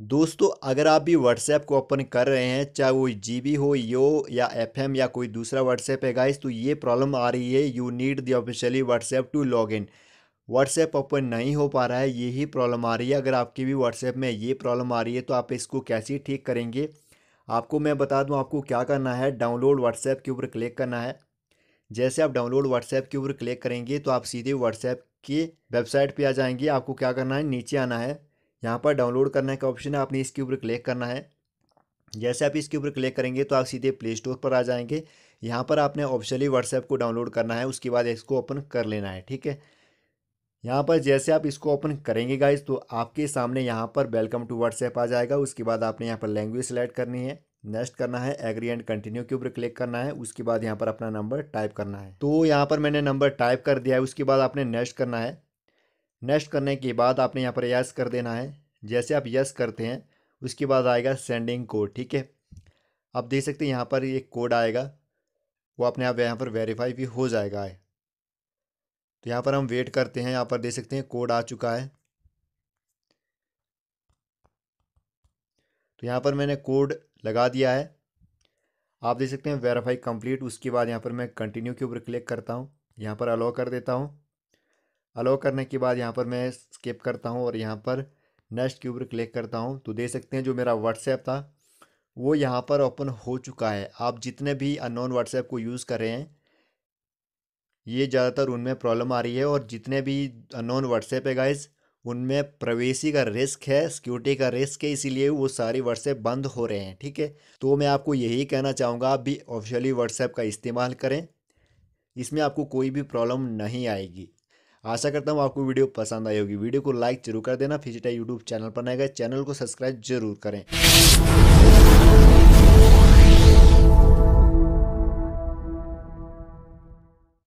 दोस्तों अगर आप भी व्हाट्सएप को ओपन कर रहे हैं चाहे वो जी हो यो या एफ या कोई दूसरा व्हाट्सएप है गाइस तो ये प्रॉब्लम आ रही है you need the officially WhatsApp to log in WhatsApp open नहीं हो पा रहा है यही प्रॉब्लम आ रही है अगर आपकी भी व्हाट्सएप में ये प्रॉब्लम आ रही है तो आप इसको कैसे ठीक करेंगे आपको मैं बता दूँ आपको क्या करना है डाउनलोड व्हाट्सएप के ऊपर क्लिक करना है जैसे आप डाउनलोड व्हाट्सएप के ऊपर क्लिक करेंगे तो आप सीधे व्हाट्सएप की वेबसाइट पर आ जाएंगे आपको क्या करना है नीचे आना है यहाँ पर डाउनलोड करने का ऑप्शन है आपने इसके ऊपर क्लिक करना है जैसे आप इसके ऊपर क्लिक करेंगे तो आप सीधे प्ले स्टोर पर आ जाएंगे यहाँ पर आपने ऑप्शनली व्हाट्सएप को डाउनलोड करना है उसके बाद इसको ओपन कर लेना है ठीक है यहाँ पर जैसे आप इसको ओपन करेंगे गाइज तो आपके सामने यहाँ पर वेलकम टू व्हाट्सएप आ जाएगा उसके बाद आपने यहाँ पर लैंग्वेज सेलेक्ट करनी है नेक्स्ट करना है एग्री एंड कंटिन्यू के ऊपर क्लिक करना है उसके बाद यहाँ पर अपना नंबर टाइप करना है तो यहाँ पर मैंने नंबर टाइप कर दिया है उसके बाद आपने नेक्स्ट करना है नेक्स्ट करने के बाद आपने यहाँ पर यस कर देना है जैसे आप यस करते हैं उसके बाद आएगा सेंडिंग कोड ठीक है आप देख सकते हैं यहाँ पर एक कोड आएगा वो अपने आप यहाँ पर वेरीफाई भी हो जाएगा तो यहाँ पर हम वेट करते हैं यहाँ पर देख सकते हैं कोड आ चुका है तो यहाँ पर मैंने कोड लगा दिया है आप देख सकते हैं वेरीफाई कंप्लीट उसके बाद यहाँ पर मैं कंटिन्यू के ऊपर क्लिक करता हूँ यहाँ पर अलाउ कर देता हूँ अलाउ करने के बाद यहाँ पर मैं स्केप करता हूँ और यहाँ पर नेक्स्ट के ऊपर क्लिक करता हूँ तो देख सकते हैं जो मेरा व्हाट्सएप था वो यहाँ पर ओपन हो चुका है आप जितने भी अननोन व्हाट्सएप को यूज़ कर रहे हैं ये ज़्यादातर उनमें प्रॉब्लम आ रही है और जितने भी अननोन व्हाट्सएप है गाइज उनमें प्रवेशी का रिस्क है सिक्योरिटी का रिस्क है इसीलिए वो सारे व्हाट्सएप बंद हो रहे हैं ठीक है तो मैं आपको यही कहना चाहूँगा आप भी ऑफिशियली व्हाट्सएप का इस्तेमाल करें इसमें आपको कोई भी प्रॉब्लम नहीं आएगी आशा करता हूँ आपको वीडियो पसंद आई होगी वीडियो को लाइक जरूर कर देना फिजिटा यूट्यूब चैनल पर नए गए चैनल को सब्सक्राइब जरूर करें